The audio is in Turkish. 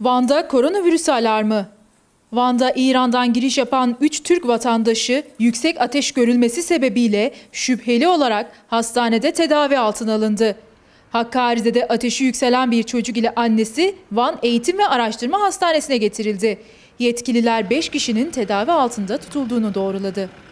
Van'da koronavirüs alarmı. Van'da İran'dan giriş yapan 3 Türk vatandaşı yüksek ateş görülmesi sebebiyle şüpheli olarak hastanede tedavi altına alındı. Hakkari'de de ateşi yükselen bir çocuk ile annesi Van Eğitim ve Araştırma Hastanesi'ne getirildi. Yetkililer 5 kişinin tedavi altında tutulduğunu doğruladı.